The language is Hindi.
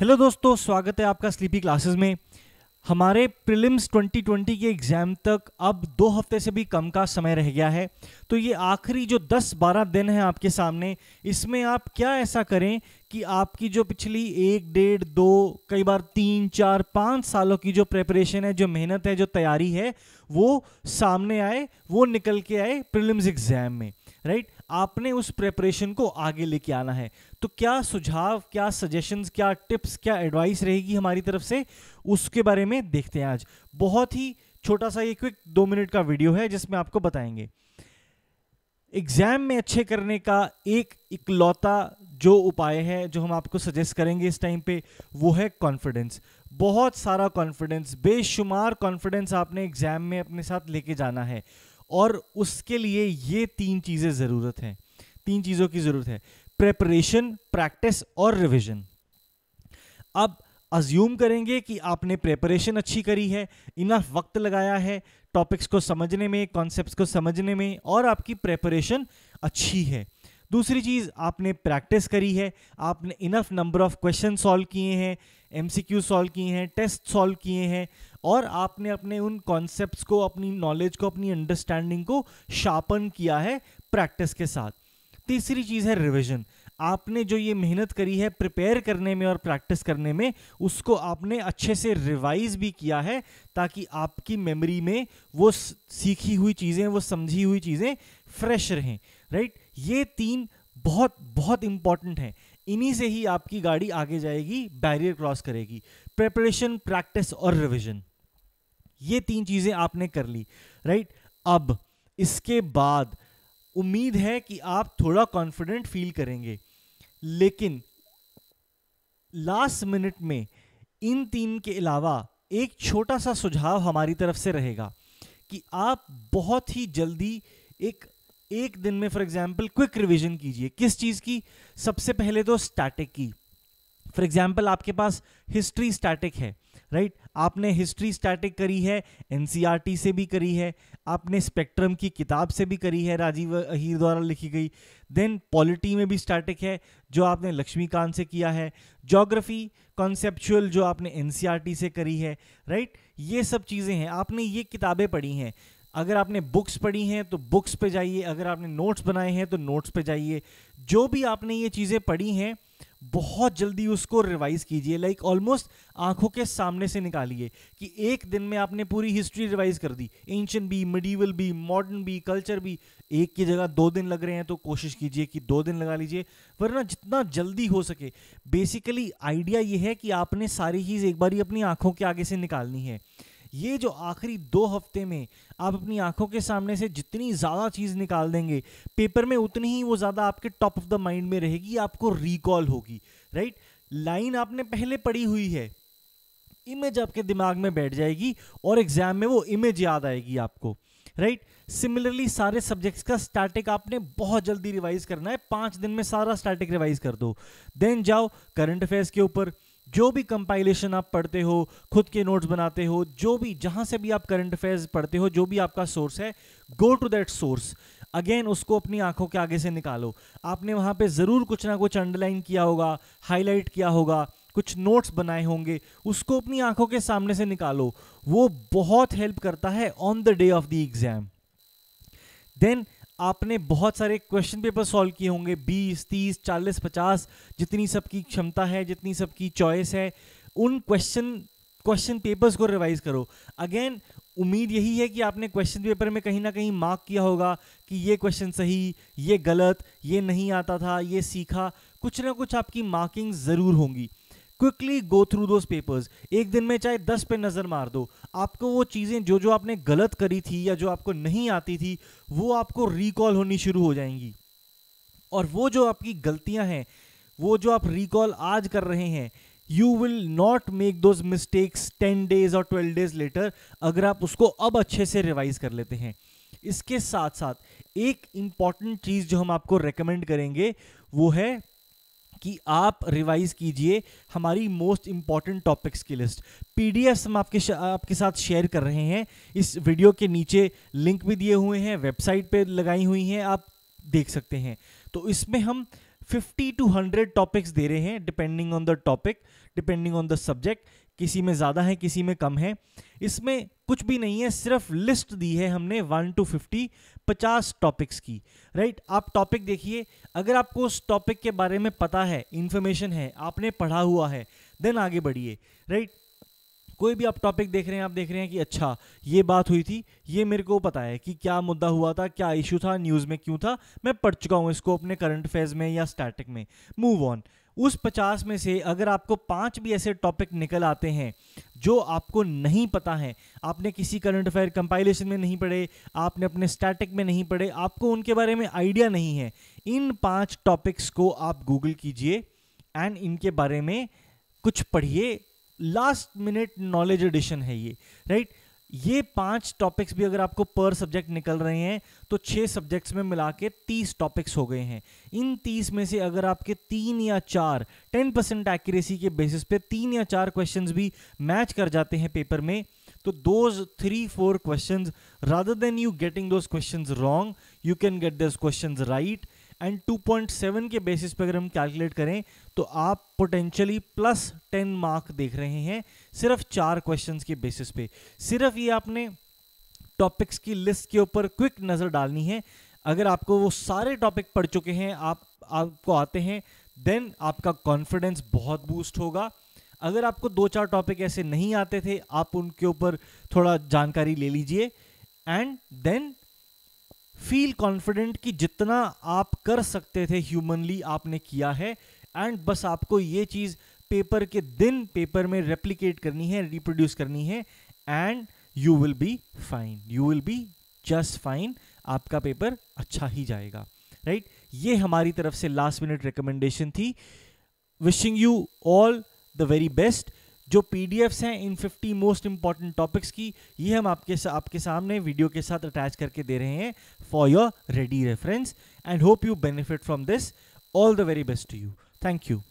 हेलो दोस्तों स्वागत है आपका स्लीपी क्लासेस में हमारे प्रिलिम्स 2020 के एग्ज़ाम तक अब दो हफ्ते से भी कम का समय रह गया है तो ये आखिरी जो 10-12 दिन है आपके सामने इसमें आप क्या ऐसा करें कि आपकी जो पिछली एक डेढ़ दो कई बार तीन चार पाँच सालों की जो प्रेपरेशन है जो मेहनत है जो तैयारी है वो सामने आए वो निकल के आए प्रिलिम्स एग्ज़ाम में राइट आपने उस प्रेपरेशन को आगे लेके आना है तो क्या सुझाव क्या सजेशंस क्या टिप्स क्या एडवाइस रहेगी हमारी तरफ से उसके बारे में देखते हैं आज बहुत ही छोटा सा ये क्विक दो मिनट का वीडियो है जिसमें आपको बताएंगे एग्जाम में अच्छे करने का एक इकलौता जो उपाय है जो हम आपको सजेस्ट करेंगे इस टाइम पे वो है कॉन्फिडेंस बहुत सारा कॉन्फिडेंस बेशुमार कॉन्फिडेंस आपने एग्जाम में अपने साथ लेके जाना है और उसके लिए ये तीन चीज़ें ज़रूरत हैं तीन चीज़ों की ज़रूरत है प्रेपरेशन प्रैक्टिस और रिविजन अब अज्यूम करेंगे कि आपने प्रेपरेशन अच्छी करी है इनफ वक्त लगाया है टॉपिक्स को समझने में कॉन्सेप्ट्स को समझने में और आपकी प्रेपरेशन अच्छी है दूसरी चीज़ आपने प्रैक्टिस करी है आपने enough number of question solve किए हैं एम सॉल्व किए हैं टेस्ट सॉल्व किए हैं और आपने अपने उन कॉन्सेप्ट्स को अपनी नॉलेज को अपनी अंडरस्टैंडिंग को शार्पन किया है प्रैक्टिस के साथ तीसरी चीज़ है रिविजन आपने जो ये मेहनत करी है प्रिपेयर करने में और प्रैक्टिस करने में उसको आपने अच्छे से रिवाइज भी किया है ताकि आपकी मेमोरी में वो सीखी हुई चीज़ें वो समझी हुई चीज़ें फ्रेश रहें राइट ये तीन बहुत बहुत इंपॉर्टेंट हैं इन्हीं से ही आपकी गाड़ी आगे जाएगी बैरियर क्रॉस करेगी प्रेपरेशन प्रैक्टिस और रिविजन ये तीन चीज़ें आपने कर ली राइट अब इसके बाद उम्मीद है कि आप थोड़ा कॉन्फिडेंट फील करेंगे लेकिन लास्ट मिनट में इन तीन के अलावा एक छोटा सा सुझाव हमारी तरफ से रहेगा कि आप बहुत ही जल्दी एक एक दिन में फॉर एग्जांपल क्विक रिवीजन कीजिए किस चीज़ की सबसे पहले तो स्टैटिक की फॉर एग्जांपल आपके पास हिस्ट्री स्टैटिक है राइट आपने हिस्ट्री स्टैटिक करी है एनसीईआरटी से भी करी है आपने स्पेक्ट्रम की किताब से भी करी है राजीव अहीर द्वारा लिखी गई देन पॉलिटी में भी स्टैटिक है जो आपने लक्ष्मीकांत से किया है जोग्राफी कॉन्सेप्चुअल जो आपने एनसीईआरटी से करी है राइट ये सब चीज़ें हैं आपने ये किताबें पढ़ी हैं अगर आपने बुक्स पढ़ी हैं तो बुक्स पे जाइए अगर आपने नोट्स बनाए हैं तो नोट्स पे जाइए जो भी आपने ये चीज़ें पढ़ी हैं बहुत जल्दी उसको रिवाइज कीजिए लाइक ऑलमोस्ट आंखों के सामने से निकालिए कि एक दिन में आपने पूरी हिस्ट्री रिवाइज कर दी एंशन भी मिडीवल भी मॉडर्न भी कल्चर भी एक की जगह दो दिन लग रहे हैं तो कोशिश कीजिए कि दो दिन लगा लीजिए वरना जितना जल्दी हो सके बेसिकली आइडिया ये है कि आपने सारी चीज़ एक बार ही अपनी आंखों के आगे से निकालनी है ये जो आखिरी दो हफ्ते में आप अपनी आंखों के सामने से जितनी ज़्यादा चीज़ निकाल देंगे पेपर में उतनी ही वो ज़्यादा आपके टॉप ऑफ द माइंड में रहेगी आपको रिकॉल होगी राइट लाइन आपने पहले पढ़ी हुई है इमेज आपके दिमाग में बैठ जाएगी और एग्जाम में वो इमेज याद आएगी आपको राइट सिमिलरली सारे सब्जेक्ट्स का स्टैटिक आपने बहुत जल्दी रिवाइज करना है पांच दिन में सारा स्टैटिक रिवाइज कर दो देन जाओ करंट अफेयर्स के ऊपर जो भी कंपाइलेशन आप पढ़ते हो खुद के नोट्स बनाते हो जो भी जहां से भी आप करंट अफेयर्स पढ़ते हो जो भी आपका सोर्स है go to that source again उसको अपनी आंखों के आगे से निकालो आपने वहां पे ज़रूर कुछ ना कुछ अंडरलाइन किया होगा हाईलाइट किया होगा कुछ नोट्स बनाए होंगे उसको अपनी आंखों के सामने से निकालो वो बहुत हेल्प करता है on the day of the exam then आपने बहुत सारे क्वेश्चन पेपर सॉल्व किए होंगे 20, 30, 40, 50 जितनी सबकी क्षमता है जितनी सबकी चॉइस है उन क्वेश्चन क्वेश्चन पेपर्स को रिवाइज करो अगेन उम्मीद यही है कि आपने क्वेश्चन पेपर में कहीं ना कहीं मार्क किया होगा कि ये क्वेश्चन सही ये गलत ये नहीं आता था ये सीखा कुछ ना कुछ आपकी मार्किंग ज़रूर होंगी quickly go through those papers एक दिन में चाहे दस पे नज़र मार दो आपको वो चीज़ें जो जो आपने गलत करी थी या जो आपको नहीं आती थी वो आपको रिकॉल होनी शुरू हो जाएंगी और वो जो आपकी गलतियां हैं वो जो आप रिकॉल आज कर रहे हैं you will not make those mistakes ten days और ट्वेल्व डेज लेटर अगर आप उसको अब अच्छे से रिवाइज कर लेते हैं इसके साथ साथ एक इम्पॉर्टेंट चीज़ जो हम आपको रिकमेंड करेंगे वो है कि आप रिवाइज कीजिए हमारी मोस्ट इंपॉर्टेंट टॉपिक्स की लिस्ट पीडीएफ हम आपके आपके साथ शेयर कर रहे हैं इस वीडियो के नीचे लिंक भी दिए हुए हैं वेबसाइट पे लगाई हुई हैं आप देख सकते हैं तो इसमें हम 50 टू 100 टॉपिक्स दे रहे हैं depending on the topic depending on the subject किसी में ज़्यादा है किसी में कम है इसमें कुछ भी नहीं है सिर्फ लिस्ट दी है हमने वन टू फिफ्टी पचास टॉपिक्स की राइट आप टॉपिक देखिए अगर आपको उस टॉपिक के बारे में पता है इन्फॉर्मेशन है आपने पढ़ा हुआ है देन आगे बढ़िए राइट कोई भी आप टॉपिक देख रहे हैं आप देख रहे हैं कि अच्छा ये बात हुई थी ये मेरे को पता है कि क्या मुद्दा हुआ था क्या इशू था न्यूज़ में क्यों था मैं पढ़ चुका हूँ इसको अपने करंट फेज में या स्टैटिक में मूव ऑन उस पचास में से अगर आपको पांच भी ऐसे टॉपिक निकल आते हैं जो आपको नहीं पता है आपने किसी करंट अफेयर कंपाइलेशन में नहीं पढ़े आपने अपने स्टैटिक में नहीं पढ़े आपको उनके बारे में आइडिया नहीं है इन पांच टॉपिक्स को आप गूगल कीजिए एंड इनके बारे में कुछ पढ़िए लास्ट मिनट नॉलेज एडिशन है ये राइट ये पांच टॉपिक्स भी अगर आपको पर सब्जेक्ट निकल रहे हैं तो छह सब्जेक्ट्स में मिला के तीस टॉपिक्स हो गए हैं इन तीस में से अगर आपके तीन या चार टेन परसेंट एक्यूरेसी के बेसिस पे तीन या चार क्वेश्चंस भी मैच कर जाते हैं पेपर में तो दो three four questions rather than you getting those question wrong you can get those question right and 2.7 के बेसिस पर अगर हम कैलकुलेट करें तो आप पोटेंशियली प्लस 10 मार्क देख रहे हैं सिर्फ चार क्वेश्चंस के बेसिस पे सिर्फ ये आपने टॉपिक्स की लिस्ट के ऊपर क्विक नज़र डालनी है अगर आपको वो सारे टॉपिक पढ़ चुके हैं आप आपको आते हैं देन आपका कॉन्फिडेंस बहुत बूस्ट होगा अगर आपको दो चार टॉपिक ऐसे नहीं आते थे आप उनके ऊपर थोड़ा जानकारी ले लीजिए एंड देन फील कॉन्फिडेंट कि जितना आप कर सकते थे ह्यूमनली आपने किया है एंड बस आपको ये चीज़ पेपर के दिन पेपर में रेप्लीकेट करनी है रिप्रोड्यूस करनी है and you will be fine you will be just fine आपका पेपर अच्छा ही जाएगा राइट right? ये हमारी तरफ से लास्ट मिनट रिकमेंडेशन थी wishing you all the very best जो पी हैं इन 50 मोस्ट इंपॉर्टेंट टॉपिक्स की ये हम आपके सा, आपके सामने वीडियो के साथ अटैच करके दे रहे हैं for your ready reference and hope you benefit from this all the very best to you thank you